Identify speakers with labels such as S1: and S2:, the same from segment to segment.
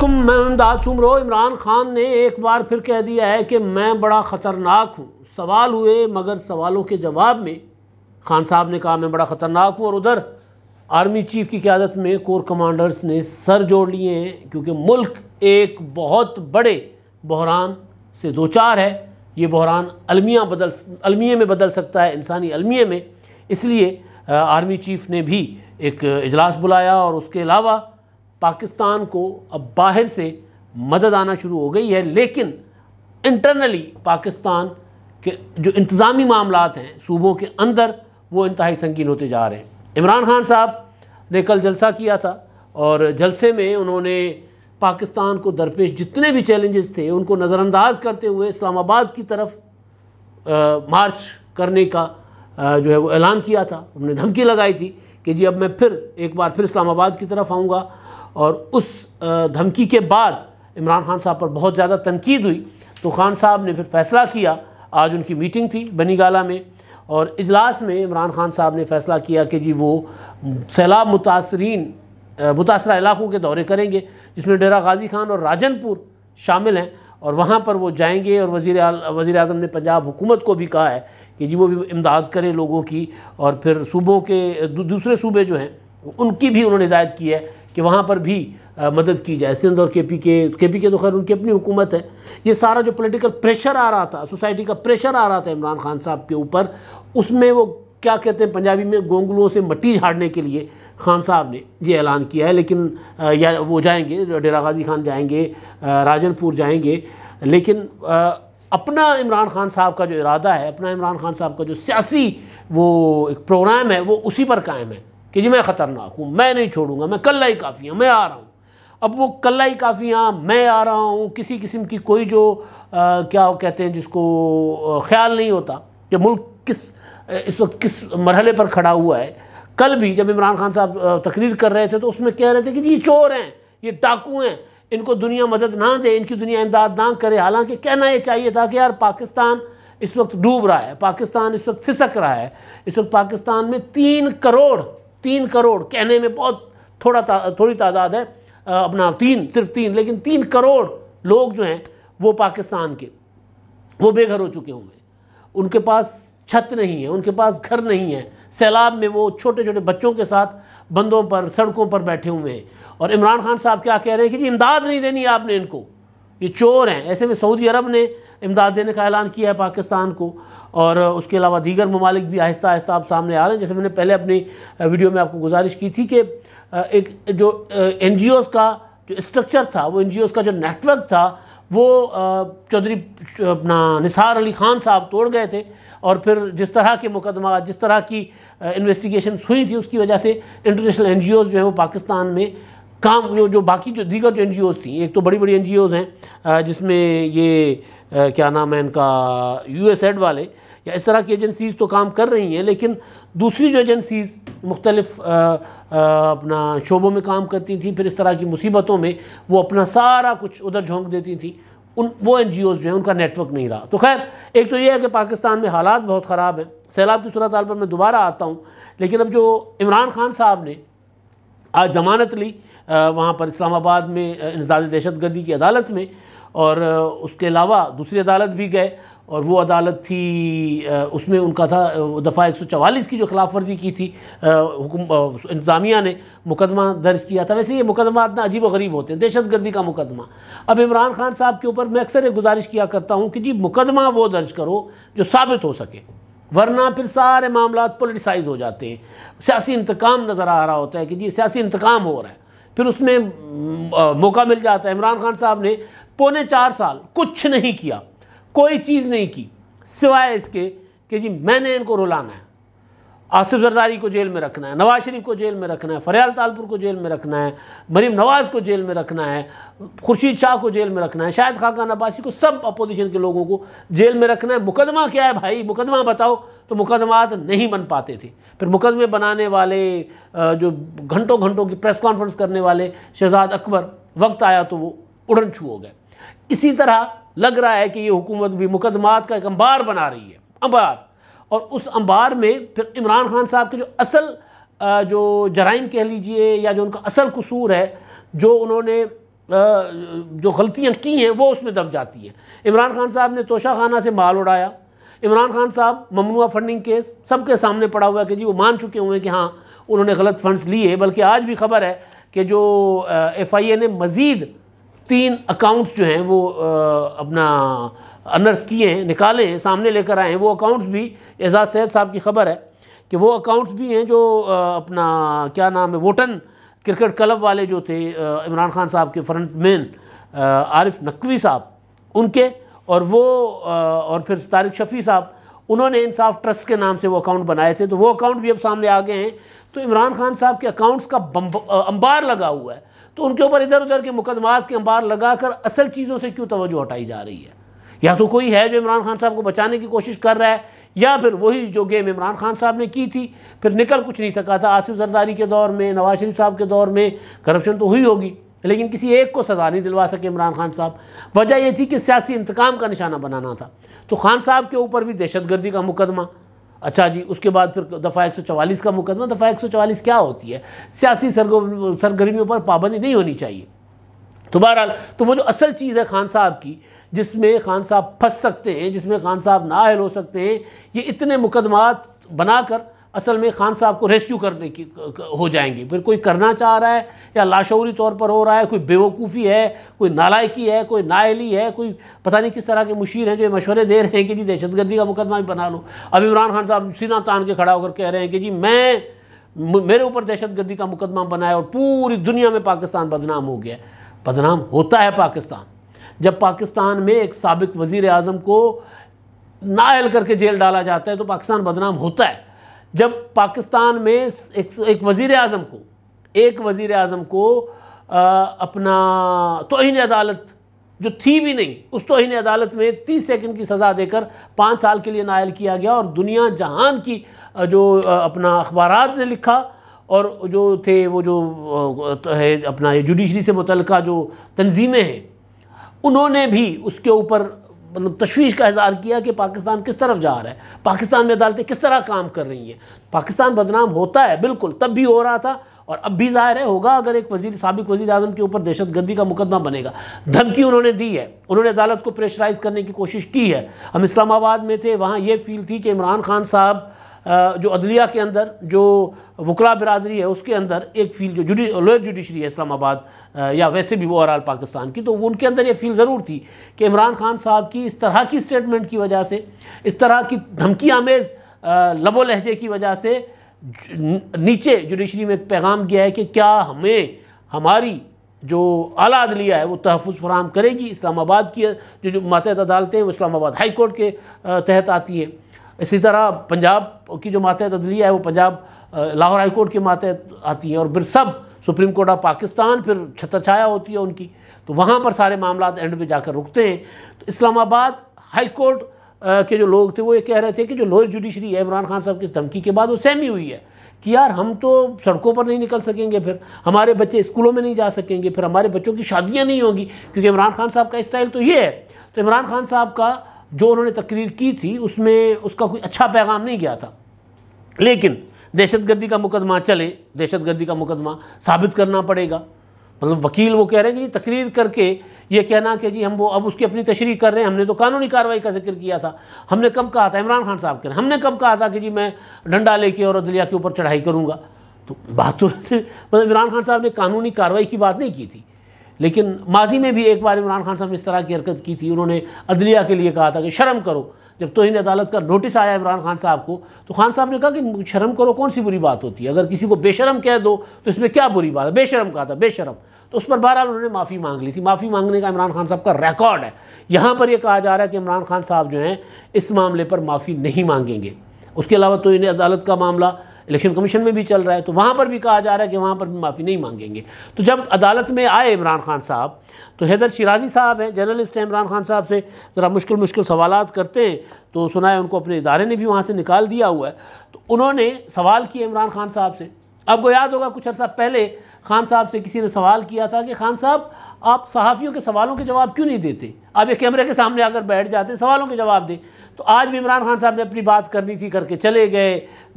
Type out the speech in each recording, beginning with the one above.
S1: वालेकुम मैं अमदाद सुमरो इमरान ख़ान ने एक बार फिर कह दिया है कि मैं बड़ा ख़तरनाक हूँ सवाल हुए मगर सवालों के जवाब में खान साहब ने कहा मैं बड़ा ख़तरनाक हूँ और उधर आर्मी चीफ की क्यादत में कोर कमांडर्स ने सर जोड़ लिए हैं क्योंकि मुल्क एक बहुत बड़े बहरान से दो चार है ये बहरान अलमिया बदल अलमिया में बदल सकता है इंसानी अलमिया में इसलिए आर्मी चीफ ने भी एक इजलास बुलाया और उसके अलावा पाकिस्तान को अब बाहर से मदद आना शुरू हो गई है लेकिन इंटरनली पाकिस्तान के जो इंतज़ामी मामला हैं सूबों के अंदर वो इंतहाई संगीन होते जा रहे हैं इमरान खान साहब ने कल जलसा किया था और जलसे में उन्होंने पाकिस्तान को दरपेश जितने भी चैलेंजेस थे उनको नज़रअंदाज करते हुए इस्लामाबाद की तरफ आ, मार्च करने का आ, जो है वो ऐलान किया था उन्होंने धमकी लगाई थी कि जी अब मैं फिर एक बार फिर इस्लामाबाद की तरफ आऊँगा और उस धमकी के बाद इमरान खान साहब पर बहुत ज़्यादा तनकीद हुई तो खान साहब ने फिर फैसला किया आज उनकी मीटिंग थी बनी गाला में और इजलास में इमरान खान साहब ने फैसला किया कि जी वो सैलाब मुतासरीन मुतासर इलाकों के दौरे करेंगे जिसमें डेरा गाजी खान और राजनपुर शामिल हैं और वहाँ पर वो जाएंगे और वज़ी वज़ी अजम ने पंजाब हुकूमत को भी कहा है कि जी वो भी इमदाद करें लोगों की और फिर सूबों के दूसरे सूबे जो हैं उनकी भी उन्होंने हिदायत की है कि वहाँ पर भी आ, मदद की जाए सिंध और के पी के के पी के तो खैर उनकी अपनी हुकूमत है ये सारा जो पोलिटिकल प्रेशर आ रहा था सोसाइटी का प्रेशर आ रहा था इमरान खान साहब के ऊपर उसमें वो क्या कहते हैं पंजाबी में गोंगलुओं से मट्टी झाड़ने के लिए खान साहब ने ये ऐलान किया है लेकिन आ, या वो जाएंगे डेरा गाजी खान जाएंगे आ, राजनपुर जाएंगे लेकिन आ, अपना इमरान खान साहब का जो इरादा है अपना इमरान खान साहब का जो सियासी वो एक प्रोग्राम है वो उसी पर कायम है कि जी मैं ख़तरनाक हूँ मैं नहीं छोड़ूंगा मैं कल्ला ही काफ़ी मैं आ रहा हूँ अब वो कल्ला ही काफ़ी हाँ मैं आ रहा हूँ किसी किस्म की कोई जो आ, क्या कहते हैं जिसको ख्याल नहीं होता कि मुल्क किस इस वक्त किस मरहले पर खड़ा हुआ है कल भी जब इमरान खान साहब तकरीर कर रहे थे तो उसमें कह रहे थे कि जी ये चोर हैं ये डाकू हैं इनको दुनिया मदद ना दे इनकी दुनिया इमदाद ना करे हालांकि कहना ये चाहिए था कि यार पाकिस्तान इस वक्त डूब रहा है पाकिस्तान इस वक्त सिसक रहा है इस वक्त पाकिस्तान में तीन करोड़ तीन करोड़ कहने में बहुत थोड़ा ता, थोड़ी तादाद है अपना तीन सिर्फ तीन लेकिन तीन करोड़ लोग जो हैं वो पाकिस्तान के वो बेघर हो चुके होंगे उनके पास छत नहीं है उनके पास घर नहीं है सैलाब में वो छोटे छोटे बच्चों के साथ बंदों पर सड़कों पर बैठे हुए हैं और इमरान खान साहब क्या कह रहे हैं कि जी इमदाद नहीं देनी आपने इनको ये चोर हैं ऐसे में सऊदी अरब ने इमदाद देने का ऐलान किया है पाकिस्तान को और उसके अलावा दीगर ममालिक भी आहिस्ता आहिस्ता आप सामने आ रहे हैं जैसे मैंने पहले अपनी वीडियो में आपको गुजारिश की थी कि एक जो एन का जो स्ट्रक्चर था वो एन का जो नेटवर्क था वो चौधरी अपना निसार अली खान साहब तोड़ गए थे और फिर जिस तरह के मुकदमा जिस तरह की इन्वेस्टिगेशन हुई थी उसकी वजह से इंटरनेशनल एन जो है वो पाकिस्तान में काम जो जो बाकी जो दीगर जो एन थी एक तो बड़ी बड़ी एन हैं जिसमें ये क्या नाम है इनका यू एस एड वाले या इस तरह की एजेंसीज तो काम कर रही हैं लेकिन दूसरी जो एजेंसीज मुख्तलिफ अपना शोबों में काम करती थी फिर इस तरह की मुसीबतों में वो अपना सारा कुछ उधर झोंक देती थी उन वो एन जो हैं उनका नेटवर्क नहीं रहा तो खैर एक तो ये है कि पाकिस्तान में हालात बहुत ख़राब हैं सैलाब की सूरत हाल पर मैं दोबारा आता हूँ लेकिन अब जो इमरान खान साहब ने आज जमानत ली वहाँ पर इस्लामाबाद में इंजाज दहशत गर्दी की अदालत में और उसके अलावा दूसरी अदालत भी गए और वो अदालत थी उसमें उनका था दफ़ा 144 की जो खिलाफ वर्जी की थी इंतज़ामिया ने मुकदमा दर्ज किया था वैसे ये मुकदमा इतना अजीब व गरीब होते हैं दहशत गर्दी का मुकदमा अब इमरान खान साहब के ऊपर मैं अक्सर एक गुजारिश किया करता हूँ कि जी मुकदमा वो दर्ज करो जो साबित हो सके वरना फिर सारे मामला पोलिटिसाइज हो जाते हैं सियासी इंतकाम नज़र आ रहा होता है कि जी सियासी इंतकाम हो रहा है फिर उसमें मौका मिल जाता है इमरान खान साहब ने पौने चार साल कुछ नहीं किया कोई चीज़ नहीं की सिवाय इसके कि जी मैंने इनको रुलाना है आसिफ जरदारी को जेल में रखना है नवाज शरीफ को जेल में रखना है फरियाल तालपुर को जेल में रखना है मरीम नवाज़ को जेल में रखना है खुर्शीद शाह को जेल में रखना है शायद खाकान अब्बासी को सब अपोजिशन के लोगों को जेल में रखना है मुकदमा क्या है भाई मुकदमा बताओ तो मुकदमात नहीं बन पाते थे फिर मुकदमे बनाने वाले जो घंटों घंटों की प्रेस कॉन्फ्रेंस करने वाले शहजाद अकबर वक्त आया तो वो उड़न छू हो गए इसी तरह लग रहा है कि ये हुकूमत भी मुकदमात का एक अंबार बना रही है अंबार और उस अंबार में फिर इमरान खान साहब के जो असल जो जराइम कह लीजिए या जो उनका असल कसूर है जो उन्होंने जो गलतियाँ की हैं वो उसमें दब जाती हैं इमरान खान साहब ने तोशा खाना से माल उड़ाया इमरान खान साहब ममनुआ फंडिंग केस सबके सामने पड़ा हुआ है कि जी वो मान चुके हुए हैं कि हाँ उन्होंने गलत फंड्स लिए बल्कि आज भी खबर है कि जो एफ आई ए ने मज़ीद तीन अकाउंट्स जो हैं वो अपना अनर्थ किए हैं निकाले हैं सामने लेकर आए हैं वो अकाउंट्स भी एजाज सैद साहब की खबर है कि वो अकाउंट्स भी हैं जो अपना क्या नाम है वोटन क्रिकेट क्लब वाले जो थे इमरान खान साहब के फ्रंट मैन आरिफ नकवी साहब उनके और वो और फिर तारिक शफ़ी साहब उन्होंने इंसाफ ट्रस्ट के नाम से वो अकाउंट बनाए थे तो वो अकाउंट भी अब सामने आ गए हैं तो इमरान खान साहब के अकाउंट्स का अंबार लगा हुआ है तो उनके ऊपर इधर उधर के मुकदमात के अंबार लगाकर असल चीज़ों से क्यों तोज्जो हटाई जा रही है या तो कोई है जो इमरान खान साहब को बचाने की कोशिश कर रहा है या फिर वही जो गेम इमरान खान साहब ने की थी फिर निकल कुछ नहीं सका था आसिफ जरदारी के दौर में नवाज शरीफ साहब के दौर में करप्शन तो हुई होगी लेकिन किसी एक को सज़ा नहीं दिलवा सके इमरान खान साहब वजह यह थी कि सियासी इंतकाम का निशाना बनाना था तो खान साहब के ऊपर भी दहशत गर्दी का मुकदमा अच्छा जी उसके बाद फिर दफ़ा चवालीस का मुकदमा दफ़ा चवालीस क्या होती है सियासी सरगर्मियों पर पाबंदी नहीं होनी चाहिए तो बहरहाल तो वो जो असल चीज़ है खान साहब की जिसमें खान साहब फंस सकते हैं जिसमें खान साहब नाहल हो सकते हैं ये इतने मुकदमात बनाकर असल में खान साहब को रेस्क्यू करने की हो जाएंगे फिर कोई करना चाह रहा है या लाशौरी तौर पर हो रहा है कोई बेवकूफ़ी है कोई नालायकी है कोई नाहली है कोई पता नहीं किस तरह के मुशीर हैं जो मशवरे दे रहे हैं कि जी दहशतगर्दी का मुकदमा भी बना लो अब इमरान खान साहब सीना तान के खड़ा होकर कह रहे हैं कि जी मैं मेरे ऊपर दहशतगर्दी का मुकदमा बनाया और पूरी दुनिया में पाकिस्तान बदनाम हो गया है बदनाम होता है पाकिस्तान जब पाकिस्तान में एक सबक वज़ी अजम को नायल करके जेल डाला जाता है तो पाकिस्तान बदनाम होता है जब पाकिस्तान में एक, एक वज़ी अजम को एक वज़ी अजम को आ, अपना तोहन अदालत जो थी भी नहीं उस तोहन अदालत में तीस सेकंड की सज़ा देकर पाँच साल के लिए नायल किया गया और दुनिया जहान की जो अपना अखबार ने लिखा और जो थे वो जो तो है अपना ये जुडिशरी से मुतल जो तनजीमें हैं उन्होंने भी उसके ऊपर मतलब तशवीश का इजहार किया कि पाकिस्तान किस तरफ जा रहा है पाकिस्तान में अदालतें किस तरह काम कर रही हैं पाकिस्तान बदनाम होता है बिल्कुल तब भी हो रहा था और अब भी ज़ाहिर है होगा अगर एक वजीर सबक वजी अजम के ऊपर दहशत गर्दी का मुकदमा बनेगा धमकी उन्होंने दी है उन्होंने अदालत को प्रेशराइज करने की कोशिश की है हम इस्लामाबाद में थे वहाँ ये फील थी कि इमरान खान साहब जो अदलिया के अंदर जो वकला बरदरी है उसके अंदर एक फील जो जुडी लोअर जुडिशरी है इस्लामाबाद या वैसे भी ओवरऑल पाकिस्तान की तो उनके अंदर ये फील ज़रूर थी कि इमरान खान साहब की इस तरह की स्टेटमेंट की वजह से इस तरह की धमकी आमेज़ लबो लहजे की वजह से नीचे जुडिशरी में एक पैगाम गया है कि क्या हमें हमारी जो अला अदलिया है वो तहफ़ फराम करेगी इस्लामाबाद की जो जो मातहत अदालतें वो इस्लामाबाद हाई कोर्ट के तहत आती हैं इसी तरह पंजाब की जो मातहत अदलिया है वो पंजाब लाहौर हाई कोर्ट की मातहत आती है और फिर सब सुप्रीम कोर्ट ऑफ पाकिस्तान फिर छतर छाया होती है उनकी तो वहाँ पर सारे मामला एंड में जाकर रुकते हैं तो इस्लामाबाद हाई कोर्ट के जो लोग थे वो ये कह रहे थे कि जो लोअर जुडिशरी है इमरान खान साहब की धमकी के बाद वो सहमी हुई है कि यार हम तो सड़कों पर नहीं निकल सकेंगे फिर हमारे बच्चे स्कूलों में नहीं जा सकेंगे फिर हमारे बच्चों की शादियाँ नहीं होंगी क्योंकि इमरान खान साहब का स्टाइल तो ये है तो इमरान खान साहब का जो उन्होंने तकरीर की थी उसमें उसका कोई अच्छा पैगाम नहीं गया था लेकिन दहशत गर्दी का मुकदमा चले दहशत गर्दी का मुकदमा साबित करना पड़ेगा मतलब वकील वो कह रहे हैं कि जी तकरीर करके ये कहना कि जी हम वो अब उसकी अपनी तशरी कर रहे हैं हमने तो कानूनी कार्रवाई का जिक्र किया था हमने कब कहा था इमरान खान साहब कह रहे हैं हमने कब कहा था कि जी मैं डंडा लेके और अदलिया के ऊपर चढ़ाई करूँगा तो बात तो मतलब इमरान खान साहब ने कानूनी कार्रवाई की बात नहीं की थी लेकिन माजी में भी एक बार इमरान खान साहब ने इस तरह की हरकत की थी उन्होंने अदलिया के लिए कहा था कि शर्म करो जब तोहन अदालत का नोटिस आया इमरान खान साहब को तो खान साहब ने कहा कि शर्म करो कौन सी बुरी बात होती है अगर किसी को बेशरम कह दो तो इसमें क्या बुरी बात है बेशरम कहा था बेशरम तो उस पर बहरहाल उन्होंने माफ़ी मांग ली थी माफ़ी मांगने का इमरान खान साहब का रिकॉर्ड है यहाँ पर यह कहा जा रहा है कि इमरान खान साहब जो हैं इस मामले पर माफ़ी नहीं मांगेंगे उसके अलावा तो इन्हें अदालत का मामला इलेक्शन कमीशन में भी चल रहा है तो वहाँ पर भी कहा जा रहा है कि वहाँ पर भी माफ़ी नहीं मांगेंगे तो जब अदालत में आए इमरान खान साहब तो हैदर शिराजी साहब हैं जर्नलिस्ट हैं इमरान खान साहब से ज़रा मुश्किल मुश्किल सवाल करते हैं तो सुना है उनको अपने इदारे ने भी वहाँ से निकाल दिया हुआ है तो उन्होंने सवाल किए इमरान खान साहब से आपको याद होगा कुछ अर्सा पहले खान साहब से किसी ने सवाल किया था कि खान साहब आप सहाफ़ियों के सवालों के जवाब क्यों नहीं देते आप ये कैमरे के सामने आकर बैठ जाते सवालों के जवाब दें तो आज भी इमरान खान साहब ने अपनी बात करनी थी करके चले गए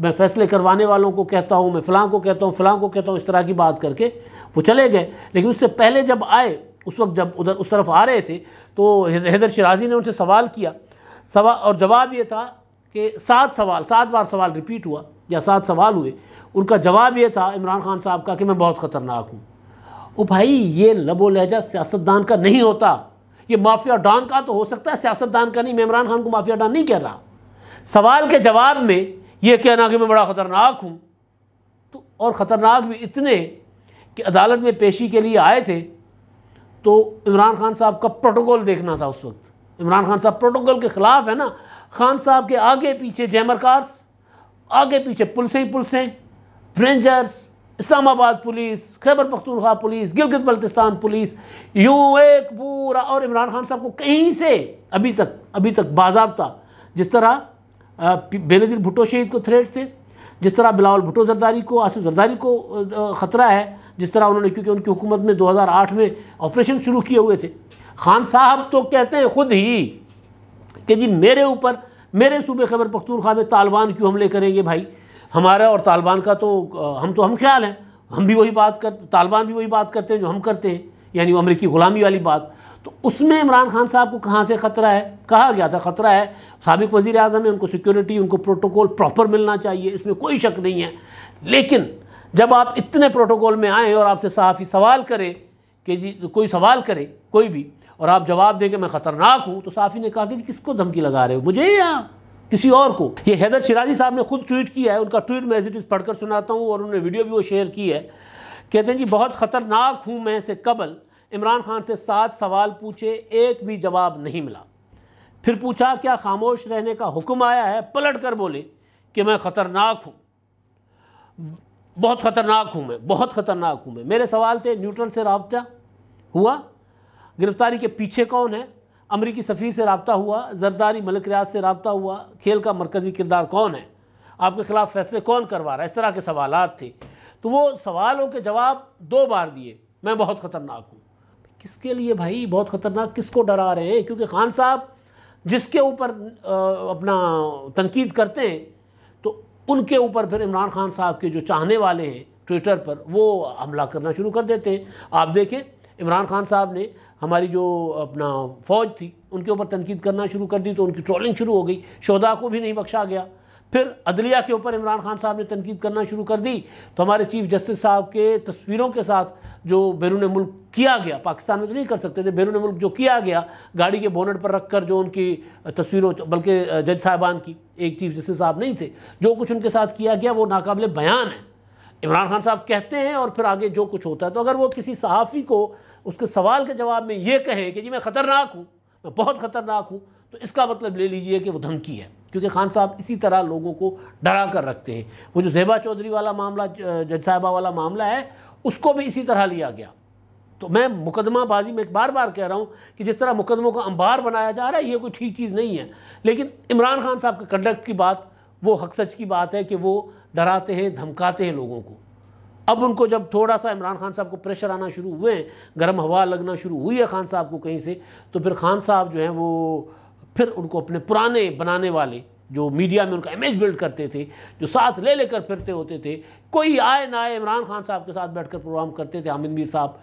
S1: मैं फैसले करवाने वालों को कहता हूँ मैं फ़लाँ को कहता हूँ फ़लाँ को कहता हूँ इस तरह की बात करके वो चले गए लेकिन उससे पहले जब आए उस वक्त जब उधर उस तरफ आ रहे थे तो हैदर शराजी ने उनसे सवाल किया सवा और जवाब ये था कि सात सवाल सात बार सवाल रिपीट हुआ या सात सवाल हुए उनका जवाब ये था इमरान खान साहब का कि मैं बहुत ख़तरनाक हूँ ओ भाई ये लबो लहजा सियासतदान का नहीं होता ये माफिया डॉन का तो हो सकता है सियासतदान का नहीं मैं इमरान खान को माफिया डॉन नहीं कह रहा सवाल के जवाब में ये कहना कि मैं बड़ा ख़तरनाक हूँ तो और ख़तरनाक भी इतने कि अदालत में पेशी के लिए आए थे तो इमरान खान साहब का प्रोटोकॉल देखना था उस वक्त इमरान खान साहब प्रोटोकॉल के ख़िलाफ़ है ना खान साहब के आगे पीछे जैमर कार्स आगे पीछे पुलिस ही पुलिस हैं rangers Islamabad police Khyber Pakhtunkhwa police Gilgit Baltistan police यू एक पूरा और इमरान खान साहब को कहीं से अभी तक अभी तक बाजाबता जिस तरह बेनजीर भुट्टो शहीद को थ्रेट से जिस तरह बिलावल भुटो जरदारी को आसिफ जरदारी को ख़तरा है जिस तरह उन्होंने क्योंकि उनकी हुकूमत में 2008 में ऑपरेशन शुरू किए हुए थे खान साहब तो कहते हैं ख़ुद ही कि जी मेरे ऊपर मेरे सूबे खैबर पख्तूनख्वा में तालिबान क्यों हमले करेंगे भाई हमारा और तालिबान का तो हम तो हम ख्याल हैं हम भी वही बात कर तालिबान भी वही बात करते हैं जो हम करते हैं यानी वो अमरीकी ग़ुलामी वाली बात तो उसमें इमरान खान साहब को कहाँ से ख़तरा है कहा गया था ख़तरा है सबक वज़ी अजम है उनको सिक्योरिटी उनको प्रोटोकॉल प्रॉपर मिलना चाहिए इसमें कोई शक नहीं है लेकिन जब आप इतने प्रोटोकॉल में आएँ और आपसे सहाफ़ी सवाल करें कि जी तो कोई सवाल करे कोई भी और आप जवाब दें कि मैं ख़तरनाक हूँ तो साफ़ी ने कहा कि किसको धमकी लगा रहे हो मुझे या किसी और को ये हैदर शिराजी साहब ने खुद ट्वीट किया है उनका ट्वीट मैं एज पढ़कर सुनाता हूँ और उन्होंने वीडियो भी वो शेयर की है कहते हैं जी बहुत ख़तरनाक हूँ मैं से कबल इमरान खान से सात सवाल पूछे एक भी जवाब नहीं मिला फिर पूछा क्या खामोश रहने का हुक्म आया है पलट कर बोले कि मैं ख़तरनाक हूँ बहुत ख़तरनाक हूँ मैं बहुत ख़तरनाक हूँ मैं मेरे सवाल थे न्यूट्रल से रबता हुआ गिरफ्तारी के पीछे कौन है अमरीकी सफ़ीर से रबता हुआ जरदारी मलिक रियाज से रबता हुआ खेल का मरकज़ी किरदार कौन है आपके ख़िलाफ़ फैसले कौन करवा रहा है इस तरह के सवाल थे तो वो सवालों के जवाब दो बार दिए मैं बहुत ख़तरनाक हूँ किसके लिए भाई बहुत ख़तरनाक किसको डरा रहे हैं क्योंकि खान साहब जिसके ऊपर अपना तनकीद करते हैं उनके ऊपर फिर इमरान खान साहब के जो चाहने वाले हैं ट्विटर पर वो हमला करना शुरू कर देते हैं आप देखें इमरान खान साहब ने हमारी जो अपना फ़ौज थी उनके ऊपर तनकीद करना शुरू कर दी तो उनकी ट्रोलिंग शुरू हो गई शोदा को भी नहीं बख्शा गया फिर अदलिया के ऊपर इमरान खान साहब ने तनकीद करना शुरू कर दी तो हमारे चीफ जस्टिस साहब के तस्वीरों के साथ जो बैरून मुल्क किया गया पाकिस्तान में तो नहीं कर सकते थे बैरून मुल्क जो किया गया गाड़ी के बोनट पर रख कर जो उनकी तस्वीरों बल्कि जज साहबान की एक चीफ जस्टिस साहब नहीं थे जो कुछ उनके साथ किया गया वो नाकबले बयान है इमरान खान साहब कहते हैं और फिर आगे जो कुछ होता है तो अगर वो किसी सहाफ़ी को उसके सवाल के जवाब में ये कहें कि जी मैं ख़तरनाक हूँ मैं बहुत ख़तरनाक हूँ तो इसका मतलब ले लीजिए कि वो धमकी है क्योंकि खान साहब इसी तरह लोगों को डरा कर रखते हैं वो जो जैबा चौधरी वाला मामला जज साहबा वाला मामला है उसको भी इसी तरह लिया गया तो मैं मुकदमाबाजी में एक बार बार कह रहा हूँ कि जिस तरह मुकदमों को अंबार बनाया जा रहा है ये कोई ठीक चीज़ नहीं है लेकिन इमरान खान साहब के कंडक्ट की बात वो हक सच की बात है कि वो डराते हैं धमकाते हैं लोगों को अब उनको जब थोड़ा सा इमरान खान साहब को प्रेशर आना शुरू हुए हैं गर्म हवा लगना शुरू हुई है खान साहब को कहीं से तो फिर खान साहब जो हैं वो फिर उनको अपने पुराने बनाने वाले जो मीडिया में उनका इमेज बिल्ड करते थे जो साथ ले लेकर फिरते होते थे कोई आए ना आए इमरान खान साहब के साथ बैठकर प्रोग्राम करते थे हामिद मीर साहब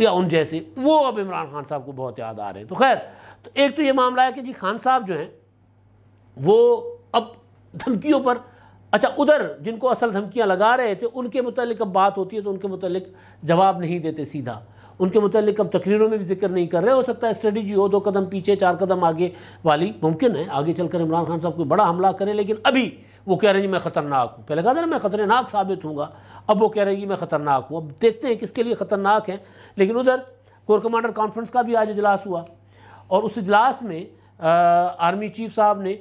S1: या उन जैसे वो अब इमरान खान साहब को बहुत याद आ रहे हैं तो खैर तो एक तो ये मामला है कि जी खान साहब जो हैं वो अब धमकियों पर अच्छा उधर जिनको असल धमकियाँ लगा रहे थे उनके मतलब अब बात होती है तो उनके मतलब जवाब नहीं देते सीधा उनके मतलब अब तकरीरों में भी जिक्र नहीं कर रहे हो सकता है स्ट्रेटेजी हो दो कदम पीछे चार कदम आगे वाली मुमकिन है आगे चलकर इमरान खान साहब कोई बड़ा हमला करें लेकिन अभी वो कह रहे जी मैं ख़तरनाक हूँ पहले कहा था ना मैं ख़तरनाक साबित हूँगा अब वो कह रहे जी मैं ख़तरनाक हूँ अब देखते हैं किसके लिए ख़तरनाक हैं लेकिन उधर कोर कमांडर कॉन्फ्रेंस का भी आज इजलास हुआ और उस इजलास में आर्मी चीफ साहब ने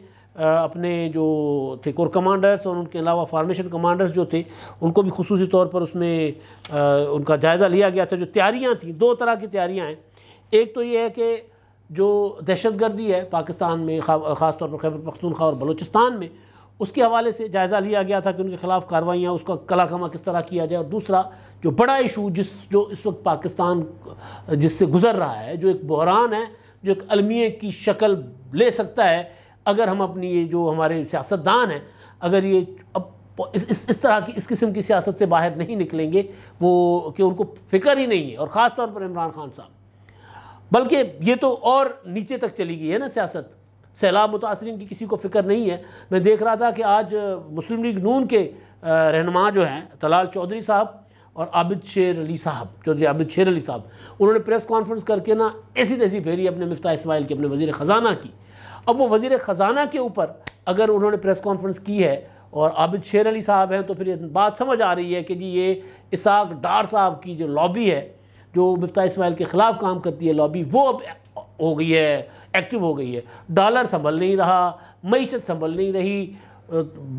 S1: अपने जो थे कोर कमांडर्स और उनके अलावा फार्मेशन कमांडर्स जो थे उनको भी खसूसी तौर पर उसमें आ, उनका जायज़ा लिया गया था जो तैयारियाँ थी दो तरह की तैयारियाँ हैं एक तो ये है कि जो दहशत गर्दी है पाकिस्तान में ख़ास तौर पर खैबर पख्तूनख्वा और बलूचिस्तान में उसके हवाले से जायज़ा लिया गया था कि उनके खिलाफ कार्रवाइयाँ उसका कला कमा किस तरह किया जाए और दूसरा जो बड़ा इशू जिस जो इस वक्त पाकिस्तान जिससे गुज़र रहा है जो एक बहरान है जो एक अलमिए की शक्ल ले सकता है अगर हम अपनी ये जो हमारे सियासतदान हैं अगर ये अब इस इस इस तरह की इस किस्म की सियासत से बाहर नहीं निकलेंगे वो कि उनको फिक्र ही नहीं है और ख़ास तौर पर इमरान खान साहब बल्कि ये तो और नीचे तक चली गई है ना सियासत सैलाब मुतासरी की किसी को फ़िक्र नहीं है मैं देख रहा था कि आज मुस्लिम लीग नून के रहनमा जो हैं तलाल चौधरी साहब और आबिद शेर अली साहब चौधरी आबिद शेर अली साहब उन्होंने प्रेस कॉन्फ्रेंस करके ना ऐसी तैसी फेरी अपने मफ्ता इसमाइल की अपने वज़ी ख़जाना की अब वो वज़ी ख़जाना के ऊपर अगर उन्होंने प्रेस कॉन्फ्रेंस की है और आबिद शेर अली साहब हैं तो फिर बात समझ आ रही है कि जी ये इसाक डार साहब की जो लॉबी है जो मफ्ता इसमाइल के ख़िलाफ़ काम करती है लॉबी वो अब हो गई है एक्टिव हो गई है डॉलर संभल नहीं रहा मीशत संभल नहीं रही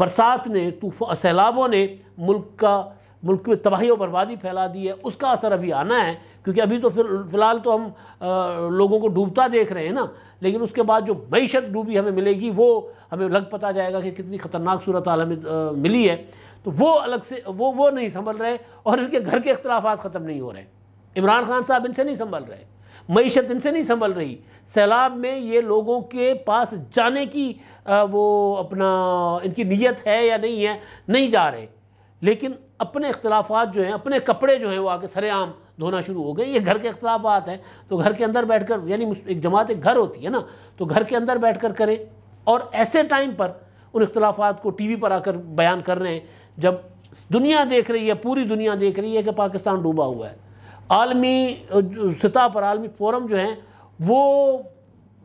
S1: बरसात ने तूफान सैलाबों ने मुल्क का मुल्क में तबाही और बर्बादी फैला दी है उसका असर अभी आना है क्योंकि अभी तो फिर फ़िलहाल तो हम आ, लोगों को डूबता देख रहे हैं ना लेकिन उसके बाद जो मीशत डूबी हमें मिलेगी वो हमें लग पता जाएगा कि कितनी ख़तरनाक सूरत हाल हमें मिली है तो वो अलग से वो वो नहीं संभल रहे और इनके घर के अख्तलाफात ख़त्म नहीं हो रहे इमरान खान साहब इनसे नहीं संभल रहे मीशत इनसे नहीं संभल रही सैलाब में ये लोगों के पास जाने की वो अपना इनकी नीयत है या नहीं है नहीं जा रहे लेकिन अपने अख्तिलाफ़ जो हैं अपने कपड़े जो हैं वो आके सरेआम धोना शुरू हो गए ये घर के अख्तिलाफ़ हैं तो घर के अंदर बैठ कर यानी एक जमात एक घर होती है ना तो घर के अंदर बैठ कर करें और ऐसे टाइम पर उन अख्तिलाफ़ को टी वी पर आकर बयान कर रहे हैं जब दुनिया देख रही है पूरी दुनिया देख रही है कि पाकिस्तान डूबा हुआ है आलमी सतह पर आलमी फोरम जो हैं वो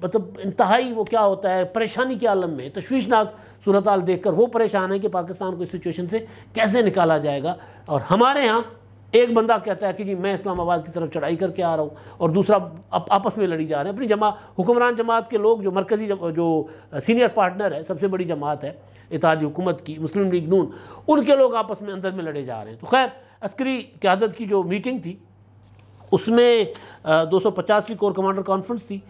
S1: मतलब इंतहाई वो क्या होता है परेशानी के आलम में तशवीशनाक सूरत हाल देख कर वो परेशान है कि पाकिस्तान को इस सिचुएशन से कैसे निकाला जाएगा और हमारे यहाँ एक बंदा कहता है कि जी मैं इस्लामाबाद की तरफ चढ़ाई करके आ रहा हूँ और दूसरा आप, आपस में लड़ी जा रहे हैं अपनी जमा हुक्मरान जमात के लोग जो मरकज़ी जो सीनियर पार्टनर है सबसे बड़ी जमात है इतिहादी हुकूमत की मुस्लिम लीग नून उनके लोग आपस में अंदर में लड़े जा रहे हैं तो खैर अस्करी क्यादत की जो मीटिंग थी उसमें दो सौ पचासवीं कोर कमांडर कॉन्फ्रेंस थी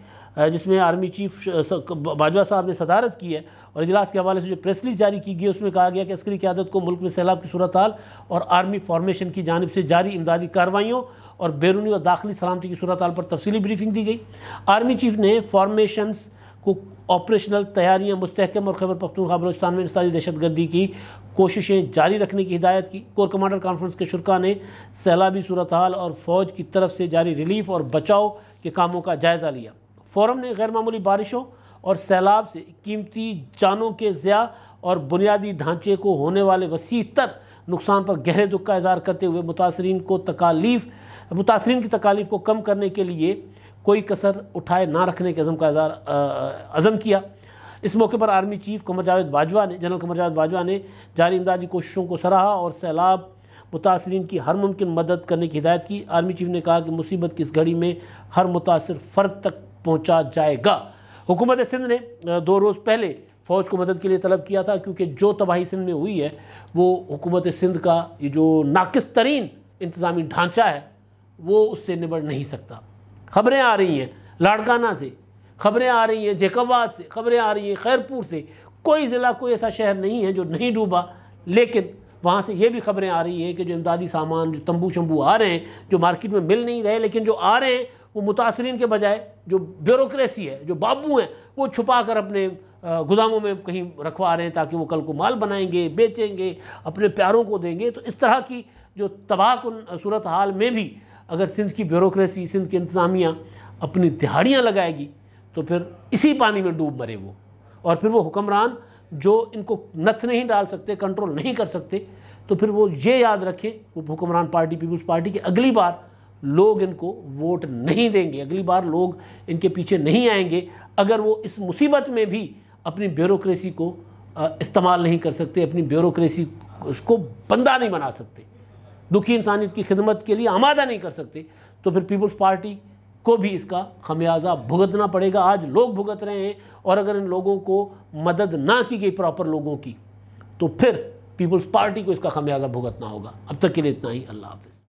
S1: जिसमें आर्मी चीफ बाजवा साहब ने सदारत की है और इजलास के हवाले से जो प्रेस रिलीज जारी की गई उसमें कहा गया कि अस्करी क्यादत को मुल्क में सैलाब की सूरत हाल और आर्मी फॉर्मेशन की जानब से जारी इमदादी कार्रवाइयों और बैरूनी और दाखिली सलामती की सूरत हाल पर तफसली ब्रीफिंग दी गई आर्मी चीफ ने फॉर्मेशंस को ऑपरेशनल तैयारियाँ मुस्तकम और खैबर पख्तूनखा बलोचिस्तान में इंसानी दहशत गर्दी की कोशिशें जारी रखने की हिदायत की कोर कमांडर कॉन्फ्रेंस के शुरा ने सैलाबी सूरत हाल और फ़ौज की तरफ से जारी रिलीफ और बचाव के कामों का जायज़ा लिया फोरम ने गैरमामूली बारिशों और सैलाब से कीमती जानों के ज़्या और बुनियादी ढांचे को होने वाले वसी तर नुकसान पर गहरे दुख का इजहार करते हुए मुतासरी को तकालीफ मुतासरी की तकालीफ को कम करने के लिए कोई कसर उठाए ना रखने के अज़म का अज़म किया इस मौके पर आर्मी चीफ कमर जावेद बाजवा ने जनरल कमर जावेद बाजवा ने जारी इमदादी कोशिशों को सराहा और सैलाब मुतासरीन की हर मुमकिन मदद करने की हिदायत की आर्मी चीफ ने कहा कि मुसीबत की इस घड़ी में हर मुतासर फर्द तक पहुँचा जाएगा हुकूमत सिंध ने दो रोज़ पहले फ़ौज को मदद के लिए तलब किया था क्योंकि जो तबाही सिंध में हुई है वो हुकूमत सिंध का ये जो नाकस तरीन इंतज़ामी ढांचा है वो उससे निबड़ नहीं सकता खबरें आ रही हैं लाड़काना से खबरें आ रही हैं जेकबाद से खबरें आ रही हैं खैरपुर से कोई ज़िला कोई ऐसा शहर नहीं है जो नहीं डूबा लेकिन वहाँ से ये भी खबरें आ रही हैं कि जो इमदादी सामान जो तम्बू शम्बू आ रहे हैं जो मार्केट में मिल नहीं रहे लेकिन जो आ रहे हैं वो मुतासरीन के बजाय जो ब्यूरोसी है जो बाबू हैं वो छुपा कर अपने गोदामों में कहीं रखवा रहे हैं ताकि वो कल को माल बनाएंगे बेचेंगे अपने प्यारों को देंगे तो इस तरह की जो तबाह सूरत हाल में भी अगर सिंध की ब्यूरोसी सिंध की इंतज़ामिया अपनी दिहाड़ियाँ लगाएगी तो फिर इसी पानी में डूब मरे वो और फिर वो हुक्मरान जो इनको नथ नहीं डाल सकते कंट्रोल नहीं कर सकते तो फिर वो ये याद रखें वो हुक्मरान पार्टी पीपल्स पार्टी की अगली बार लोग इनको वोट नहीं देंगे अगली बार लोग इनके पीछे नहीं आएंगे अगर वो इस मुसीबत में भी अपनी ब्यूरोसी को इस्तेमाल नहीं कर सकते अपनी ब्यूरोसी उसको बंदा नहीं बना सकते दुखी इंसानियत की खिदमत के लिए आमादा नहीं कर सकते तो फिर पीपल्स पार्टी को भी इसका खमियाजा भुगतना पड़ेगा आज लोग भुगत रहे हैं और अगर इन लोगों को मदद ना की गई प्रॉपर लोगों की तो फिर पीपल्स पार्टी को इसका खमियाजा भुगतना होगा अब तक के लिए इतना ही अल्लाह हाफ